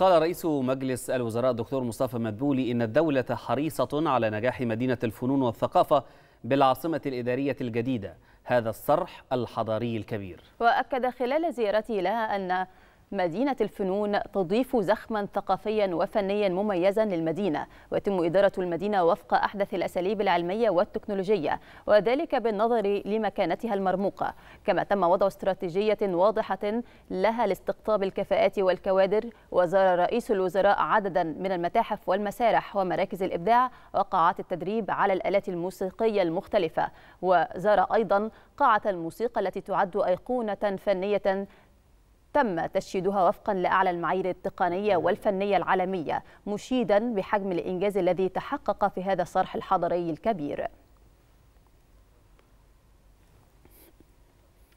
قال رئيس مجلس الوزراء الدكتور مصطفى مدبولي إن الدولة حريصة على نجاح مدينة الفنون والثقافة بالعاصمة الإدارية الجديدة هذا الصرح الحضاري الكبير وأكد خلال زيارته لها أن مدينة الفنون تضيف زخما ثقافيا وفنيا مميزا للمدينة ويتم إدارة المدينة وفق أحدث الأساليب العلمية والتكنولوجية وذلك بالنظر لمكانتها المرموقة كما تم وضع استراتيجية واضحة لها لاستقطاب الكفاءات والكوادر وزار رئيس الوزراء عددا من المتاحف والمسارح ومراكز الإبداع وقاعات التدريب على الآلات الموسيقية المختلفة وزار أيضا قاعة الموسيقى التي تعد أيقونة فنية تم تشييدها وفقا لأعلى المعايير التقنية والفنية العالمية مشيدا بحجم الإنجاز الذي تحقق في هذا الصرح الحضري الكبير